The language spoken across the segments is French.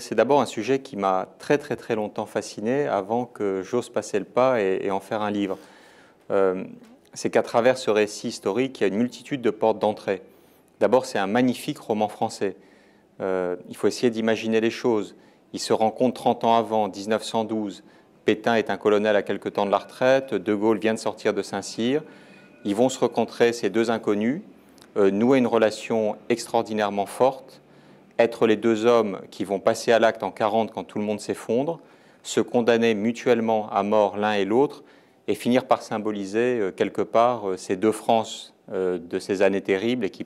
c'est d'abord un sujet qui m'a très très très longtemps fasciné avant que j'ose passer le pas et, en faire un livre. Euh, c'est qu'à travers ce récit historique, il y a une multitude de portes d'entrée. D'abord, c'est un magnifique roman français. Euh, il faut essayer d'imaginer les choses. Ils se rencontrent 30 ans avant, 1912. Pétain est un colonel à quelques temps de la retraite. De Gaulle vient de sortir de Saint-Cyr. Ils vont se rencontrer, ces deux inconnus, euh, nouer une relation extraordinairement forte être les deux hommes qui vont passer à l'acte en 40 quand tout le monde s'effondre, se condamner mutuellement à mort l'un et l'autre, et finir par symboliser euh, quelque part euh, ces deux Frances euh, de ces années terribles et qui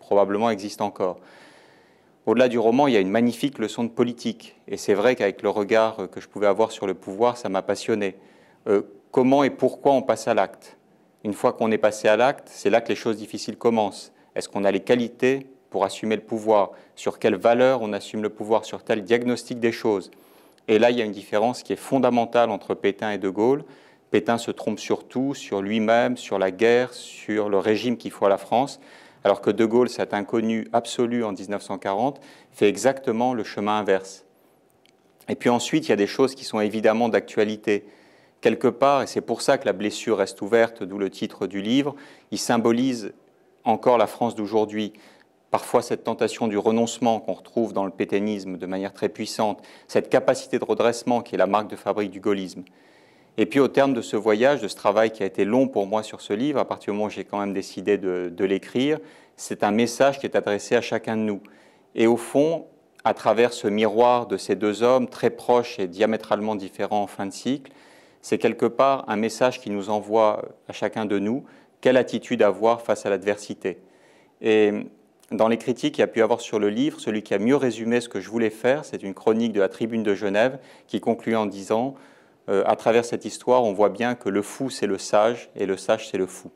probablement existent encore. Au-delà du roman, il y a une magnifique leçon de politique, et c'est vrai qu'avec le regard que je pouvais avoir sur le pouvoir, ça m'a passionné. comment et pourquoi on passe à l'acte Une fois qu'on est passé à l'acte, c'est là que les choses difficiles commencent. Est-ce qu'on a les qualités pour assumer le pouvoir, sur quelle valeur on assume le pouvoir, sur tel diagnostic des choses. Et là, il y a une différence qui est fondamentale entre Pétain et De Gaulle. Pétain se trompe sur tout, sur lui-même, sur la guerre, sur le régime qu'il faut à la France, alors que De Gaulle, cet inconnu absolu en 1940, fait exactement le chemin inverse. Et puis ensuite, il y a des choses qui sont évidemment d'actualité. Quelque part, et c'est pour ça que la blessure reste ouverte, d'où le titre du livre, il symbolise encore la France d'aujourd'hui parfois cette tentation du renoncement qu'on retrouve dans le pétainisme de manière très puissante, cette capacité de redressement qui est la marque de fabrique du gaullisme. Et puis au terme de ce voyage, de ce travail qui a été long pour moi sur ce livre, à partir du moment où j'ai quand même décidé de, l'écrire, c'est un message qui est adressé à chacun de nous. Et au fond, à travers ce miroir de ces deux hommes très proches et diamétralement différents en fin de cycle, c'est quelque part un message qui nous envoie à chacun de nous quelle attitude avoir face à l'adversité. Et dans les critiques qu'il y a pu avoir sur le livre, celui qui a mieux résumé ce que je voulais faire, c'est une chronique de la Tribune de Genève qui conclut en disant euh, À travers cette histoire, on voit bien que le fou, c'est le sage, et le sage, c'est le fou.